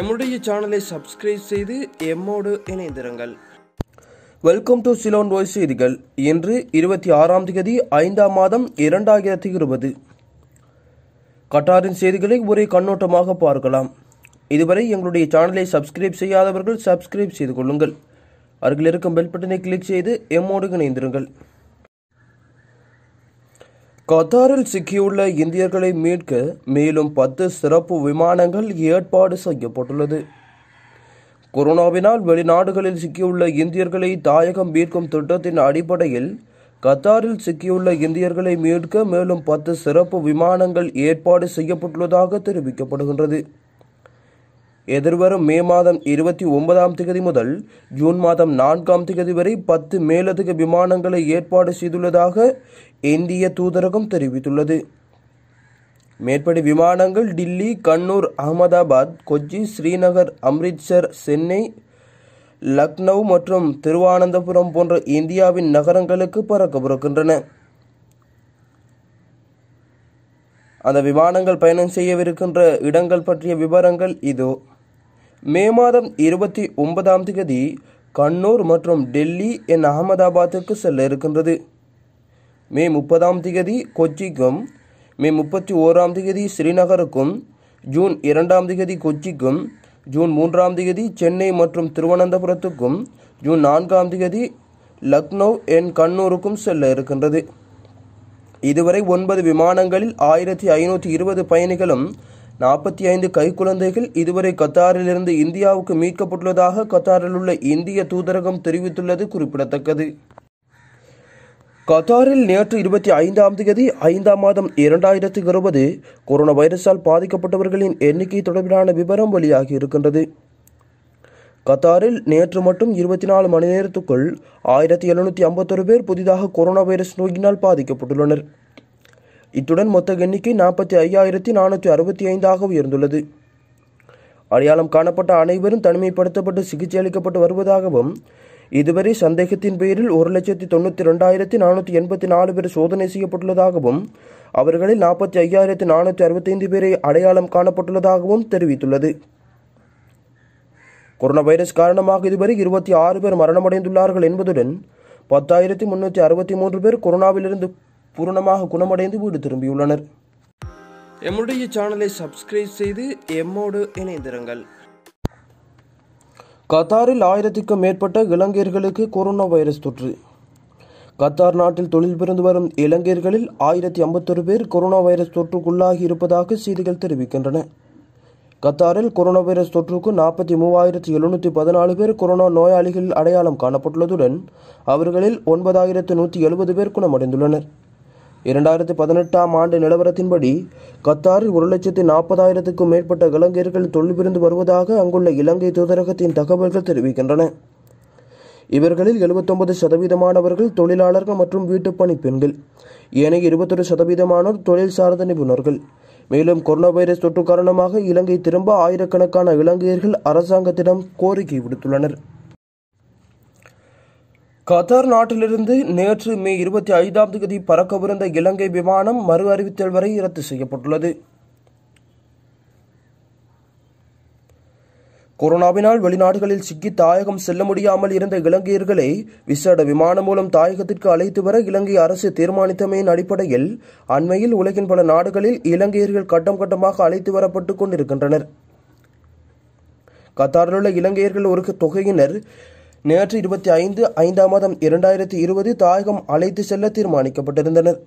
என்னுடைய சேனலை சப்ஸ்கிரைப் செய்து எம்மோடு இணைந்திருங்கள் வெல்கம் டு சிலோன் வாய்ஸ் செய்திகள் இன்று இருபத்தி ஆறாம் தேதி ஐந்தாம் மாதம் இரண்டாயிரத்தி இருபது கட்டாரின் செய்திகளை ஒரே கண்ணோட்டமாக பார்க்கலாம் இதுவரை எங்களுடைய சேனலை சப்ஸ்கிரைப் செய்யாதவர்கள் சப்ஸ்கிரைப் செய்து கொள்ளுங்கள் அருகில் இருக்கும் பெல் பட்டனை கிளிக் செய்து எம்மோடு இணைந்திருங்கள் கத்தாரில் சிக்கியுள்ள இந்தியர்களை மீட்க மேலும் பத்து சிறப்பு விமானங்கள் ஏற்பாடு செய்யப்பட்டுள்ளது கொரோனாவினால் வெளிநாடுகளில் சிக்கியுள்ள இந்தியர்களை தாயகம் மீட்கும் திட்டத்தின் அடிப்படையில் கத்தாரில் சிக்கியுள்ள இந்தியர்களை மீட்க மேலும் பத்து சிறப்பு விமானங்கள் ஏற்பாடு செய்யப்பட்டுள்ளதாக தெரிவிக்கப்படுகின்றது எதிர்வரும் மே மாதம் இருபத்தி ஒன்பதாம் திகதி முதல் ஜூன் மாதம் நான்காம் திகதி வரை பத்து மேலதிக விமானங்களை ஏற்பாடு செய்துள்ளதாக இந்திய தூதரகம் தெரிவித்துள்ளது மேற்படி விமானங்கள் டில்லி கண்ணூர் அகமதாபாத் கொச்சி ஸ்ரீநகர் அம்ரித்சர் சென்னை லக்னோ மற்றும் திருவானந்தபுரம் போன்ற இந்தியாவின் நகரங்களுக்கு பறக்கவிருக்கின்றன அந்த விமானங்கள் பயணம் செய்யவிருக்கின்ற இடங்கள் பற்றிய விவரங்கள் இதோ மே மாதம் இருபத்தி ஒன்பதாம் தேதி கண்ணூர் மற்றும் டெல்லி என் அகமதாபாத்துக்கு செல்ல இருக்கின்றது மே முப்பதாம் தேதி கொச்சிக்கும் மே முப்பத்தி ஓராம் தேதி ஸ்ரீநகருக்கும் ஜூன் இரண்டாம் தேதி கொச்சிக்கும் ஜூன் மூன்றாம் தேதி சென்னை மற்றும் திருவனந்தபுரத்துக்கும் ஜூன் நான்காம் தேதி லக்னோ என் கண்ணூருக்கும் செல்ல இருக்கின்றது இதுவரை ஒன்பது விமானங்களில் ஆயிரத்தி ஐநூற்றி இருபது பயணிகளும் நாற்பத்தி ஐந்து கைக்குழந்தைகள் இதுவரை கத்தாரிலிருந்து இந்தியாவுக்கு மீட்கப்பட்டுள்ளதாக கத்தாரில் உள்ள இந்திய தூதரகம் தெரிவித்துள்ளது குறிப்பிடத்தக்கது கத்தாரில் நேற்று இருபத்தி ஐந்தாம் தேதி ஐந்தாம் மாதம் இரண்டாயிரத்தி இருபது கொரோனா வைரஸால் பாதிக்கப்பட்டவர்களின் எண்ணிக்கை தொடர்பிலான விவரம் வெளியாகி இருக்கின்றது கத்தாரில் நேற்று மட்டும் இருபத்தி நாலு மணி நேரத்துக்குள் ஆயிரத்தி எழுநூற்றி ஐம்பத்தொரு பேர் புதிதாக கொரோனா வைரஸ் நோயினால் பாதிக்கப்பட்டுள்ளனர் இத்துடன் மொத்த எண்ணிக்கை நாற்பத்தி ஐயாயிரத்தி நானூற்றி அறுபத்தி ஐந்தாக உயர்ந்துள்ளது அடையாளம் காணப்பட்ட அனைவரும் தனிமைப்படுத்தப்பட்டு சிகிச்சை அளிக்கப்பட்டு வருவதாகவும் இதுவரை சந்தேகத்தின் பேரில் ஒரு லட்சத்தி தொண்ணூற்றி ரெண்டாயிரத்தி நானூற்றி எண்பத்தி நாலு பேர் சோதனை செய்யப்பட்டுள்ளதாகவும் அவர்களில் நாற்பத்தி ஐயாயிரத்தி நானூற்றி அறுபத்தைந்து பேரை அடையாளம் காணப்பட்டுள்ளதாகவும் தெரிவித்துள்ளது கொரோனா வைரஸ் காரணமாக இதுவரை இருபத்தி ஆறு பேர் மரணமடைந்துள்ளார்கள் என்பதுடன் பத்தாயிரத்தி முன்னூற்றி அறுபத்தி மூன்று பேர் கொரோனாவிலிருந்து பூரணமாக குணமடைந்து வீடு திரும்பியுள்ளனர் எம்முடைய சேனலை சப்ஸ்கிரைப் செய்து எம்மோடு இணைந்திருங்கள் கத்தாரில் ஆயிரத்துக்கும் மேற்பட்ட இலங்கையர்களுக்கு கொரோனா வைரஸ் தொற்று கத்தார் நாட்டில் தொழில் பிறந்து வரும் இலங்கையர்களில் ஆயிரத்தி ஐம்பத்தொரு பேர் கொரோனா வைரஸ் தொற்றுக்குள்ளாகி இருப்பதாக செய்திகள் தெரிவிக்கின்றன கத்தாரில் கொரோனா வைரஸ் தொற்றுக்கு நாற்பத்தி மூவாயிரத்தி எழுநூற்றி பதினாலு பேர் கொரோனா நோயாளிகள் அடையாளம் காணப்பட்டுள்ளதுடன் அவர்களில் ஒன்பதாயிரத்து நூற்றி எழுபது பேர் குணமடைந்துள்ளனர் இரண்டாயிரத்தி பதினெட்டாம் ஆண்டு நிலவரத்தின்படி கத்தாரில் ஒரு லட்சத்தி நாற்பதாயிரத்துக்கும் மேற்பட்ட இலங்கையர்கள் தொழில் வருவதாக அங்குள்ள இலங்கை தூதரகத்தின் தகவல்கள் தெரிவிக்கின்றன இவர்களில் எழுபத்தொன்பது சதவீதமானவர்கள் தொழிலாளர்கள் மற்றும் வீட்டுப்பணி பெண்கள் ஏனைய இருபத்தொரு சதவீதமானோர் தொழில் சார்ந்த நிபுணர்கள் மேலும் கொரோனா வைரஸ் தொற்று காரணமாக இலங்கை திரும்ப ஆயிரக்கணக்கான இலங்கையர்கள் அரசாங்கத்திடம் கோரிக்கை விடுத்துள்ளனர் கத்தார் நாட்டிலிருந்து நேற்று மே இருபத்தி ஐந்தாம் தேதி பறக்கவிருந்த இலங்கை விமானம் மறு அறிவித்தல் வரை ரத்து செய்யப்பட்டுள்ளது கொரோனாவினால் வெளிநாடுகளில் சிக்கி தாயகம் செல்ல முடியாமல் இருந்த இலங்கையர்களை விசேட விமானம் மூலம் தாயகத்திற்கு அழைத்து வர இலங்கை அரசு தீர்மானித்தமையின் அடிப்படையில் அண்மையில் உலகின் பல நாடுகளில் இலங்கையர்கள் கட்டம் கட்டமாக அழைத்து வரப்பட்டுக் கொண்டிருக்கின்றனர் கத்தாரிலுள்ள இலங்கையர்கள் ஒரு தொகையினர் நேற்று இருபத்தி ஐந்து ஐந்தாம் மாதம் இரண்டாயிரத்தி இருபது தாயகம் அழைத்து செல்ல தீர்மானிக்கப்பட்டிருந்தனர்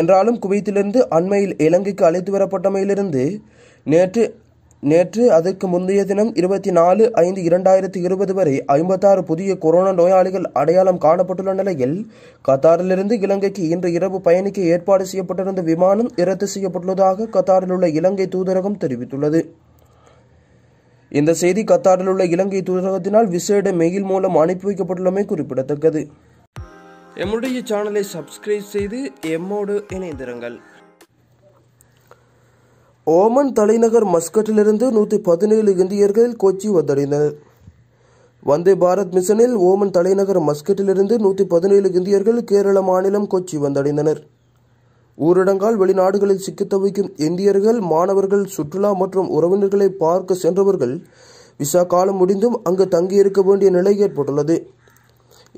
என்றாலும் குவைத்திலிருந்து அண்மையில் இலங்கைக்கு அழைத்து வரப்பட்டமையிலிருந்து நேற்று நேற்று அதற்கு முந்தைய தினம் இருபத்தி நாலு ஐந்து இரண்டாயிரத்தி இருபது வரை ஐம்பத்தாறு புதிய கொரோனா நோயாளிகள் அடையாளம் காணப்பட்டுள்ள நிலையில் கத்தாரிலிருந்து இலங்கைக்கு இன்று இரவு பயணிக்க ஏற்பாடு செய்யப்பட்டிருந்த விமானம் ரத்து செய்யப்பட்டுள்ளதாக கத்தாரில் உள்ள இலங்கை தூதரகம் தெரிவித்துள்ளது இந்த செய்தி கத்தாரில் உள்ள இலங்கை தூதரகத்தினால் விசேட மெயில் மூலம் அனுப்பி வைக்கப்பட்டுள்ளமை குறிப்பிடத்தக்கது எம்முடைய சேனலை சப்ஸ்கிரைப் செய்து எம்மோடு இணைந்திருங்கள் ஓமன் தலைநகர் மஸ்கட்டிலிருந்து நூற்றி பதினேழு இந்தியர்கள் கொச்சி வந்தடைந்தனர் வந்தே பாரத் மிஷனில் ஓமன் தலைநகர் மஸ்கட்டிலிருந்து நூற்றி பதினேழு இந்தியர்கள் கேரள மாநிலம் கொச்சி வந்தடைந்தனர் ஊரடங்கால் வெளிநாடுகளில் சிக்கி தவிக்கும் இந்தியர்கள் மாணவர்கள் சுற்றுலா மற்றும் உறவினர்களை பார்க்க சென்றவர்கள் விசா காலம் முடிந்தும் அங்கு தங்கியிருக்க வேண்டிய நிலை ஏற்பட்டுள்ளது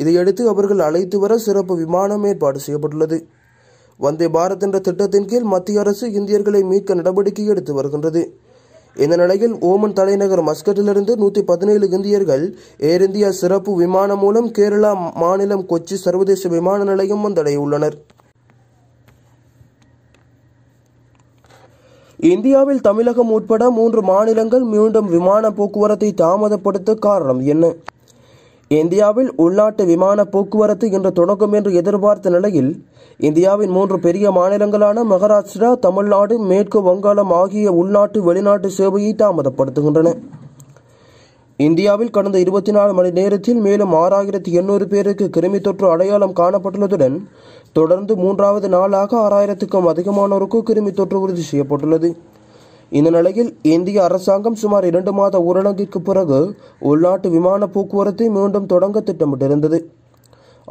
இதையடுத்து அவர்கள் அழைத்து வர சிறப்பு விமானம் ஏற்பாடு செய்யப்பட்டுள்ளது வந்தே பாரத் என்ற திட்டத்தின் கீழ் மத்திய அரசு இந்தியர்களை மீட்க நடவடிக்கை எடுத்து வருகின்றது இந்த நிலையில் ஓமன் தலைநகர் மஸ்கட்டிலிருந்து நூற்றி பதினேழு இந்தியர்கள் ஏர் இந்தியா சிறப்பு விமானம் மூலம் கேரளா மாநிலம் கொச்சி சர்வதேச விமான நிலையம் வந்தடையுள்ளனர் உள்ளனர் இந்தியாவில் தமிழகம் உட்பட மூன்று மாநிலங்கள் மீண்டும் விமான போக்குவரத்தை தாமதப்படுத்த காரணம் என்ன இந்தியாவில் உள்நாட்டு விமான போக்குவரத்து இன்று தொடங்கும் என்று எதிர்பார்த்த நிலையில் இந்தியாவின் மூன்று பெரிய மாநிலங்களான மகாராஷ்டிரா தமிழ்நாடு மேற்கு வங்காளம் ஆகிய உள்நாட்டு வெளிநாட்டு சேவையை தாமதப்படுத்துகின்றன இந்தியாவில் கடந்த இருபத்தி நாலு மணி நேரத்தில் மேலும் ஆறாயிரத்தி எண்ணூறு பேருக்கு கிருமி தொற்று அடையாளம் காணப்பட்டுள்ளதுடன் தொடர்ந்து மூன்றாவது நாளாக ஆறாயிரத்துக்கும் அதிகமானோருக்கு கிருமி தொற்று உறுதி செய்யப்பட்டுள்ளது இந்த நிலையில் இந்திய அரசாங்கம் சுமார் இரண்டு மாத ஊரடங்கிற்கு பிறகு உள்நாட்டு விமான போக்குவரத்தை மீண்டும் தொடங்க திட்டமிட்டிருந்தது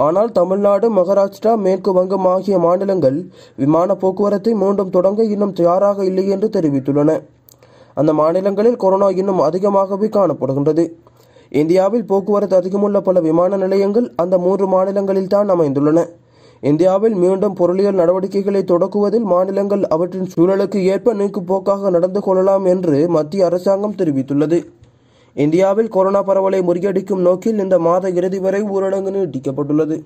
ஆனால் தமிழ்நாடு மகாராஷ்டிரா மேற்கு வங்கம் ஆகிய மாநிலங்கள் விமான போக்குவரத்தை மீண்டும் தொடங்க இன்னும் தயாராக இல்லை என்று தெரிவித்துள்ளன அந்த மாநிலங்களில் கொரோனா இன்னும் அதிகமாகவே காணப்படுகின்றது இந்தியாவில் போக்குவரத்து அதிகமுள்ள பல விமான நிலையங்கள் அந்த மூன்று மாநிலங்களில் தான் அமைந்துள்ளன இந்தியாவில் மீண்டும் பொருளியல் நடவடிக்கைகளை தொடக்குவதில் மாநிலங்கள் அவற்றின் சூழலுக்கு ஏற்ப நீக்குப்போக்காக நடந்து கொள்ளலாம் என்று மத்திய அரசாங்கம் தெரிவித்துள்ளது இந்தியாவில் கொரோனா பரவலை முறியடிக்கும் நோக்கில் இந்த மாத இறுதி வரை ஊரடங்கு நீட்டிக்கப்பட்டுள்ளது